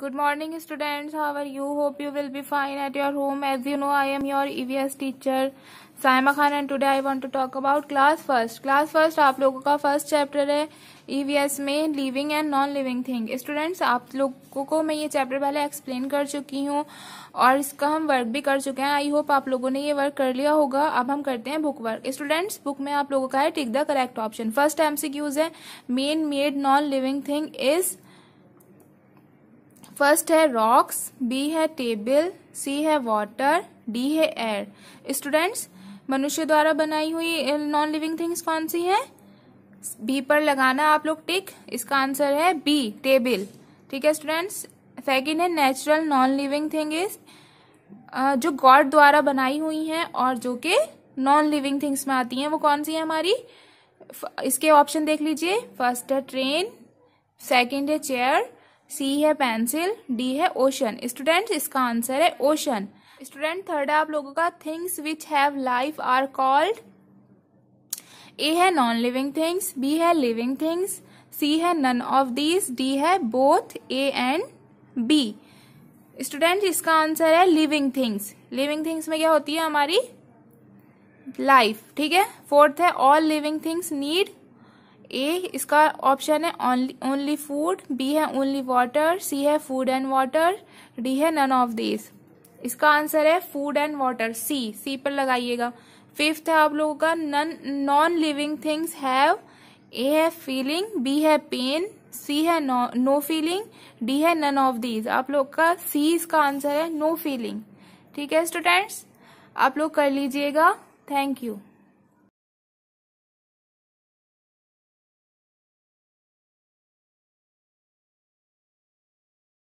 good morning students how you hope you you will be your at your home as you know i am your evs Saima Khan and today I want to talk about class first class first आप लोगों का first chapter है EVS e में living and non living thing students आप लोगों को मैं ये चैप्टर पहले एक्सप्लेन कर चुकी हूँ और इसका हम वर्क भी कर चुके हैं आई होप आप लोगों ने ये वर्क कर लिया होगा अब हम करते हैं बुक वर्क स्टूडेंट्स बुक में आप लोगों का है tick the correct option first MCQs है man made non living thing is first है रॉक्स बी है टेबल सी है वाटर डी है एयर स्टूडेंट्स मनुष्य द्वारा बनाई हुई नॉन लिविंग थिंग्स कौन सी है बी पर लगाना आप लोग टिक इसका आंसर है बी टेबल ठीक है स्टूडेंट्स सेकेंड है natural non living thing is जो गॉड द्वारा बनाई हुई हैं और जो कि नॉन लिविंग थिंग्स में आती हैं वो कौन सी है हमारी इसके ऑप्शन देख लीजिए फर्स्ट है ट्रेन सेकेंड है चेयर सी है पेंसिल डी है ओशन स्टूडेंट इसका आंसर है ओशन स्टूडेंट थर्ड है आप लोगों का things which have life are called A है नॉन लिविंग थिंग्स बी है लिविंग थिंग्स सी है नन ऑफ दीज डी है both A and B student इसका आंसर है लिविंग थिंग्स लिविंग थिंग्स में क्या होती है हमारी लाइफ ठीक है फोर्थ है all living things need A इसका ऑप्शन है ओनली ओनली फूड बी है ओनली वाटर सी है फूड एंड वाटर डी है नन ऑफ दिस इसका आंसर है food and water C C पर लगाइएगा फिफ्थ है आप लोगों का none non living things have A है फीलिंग बी है पेन सी है नो फीलिंग डी है नन ऑफ दीज आप लोग का सी इसका आंसर है नो फीलिंग ठीक है स्टूडेंट्स आप लोग कर लीजिएगा थैंक यू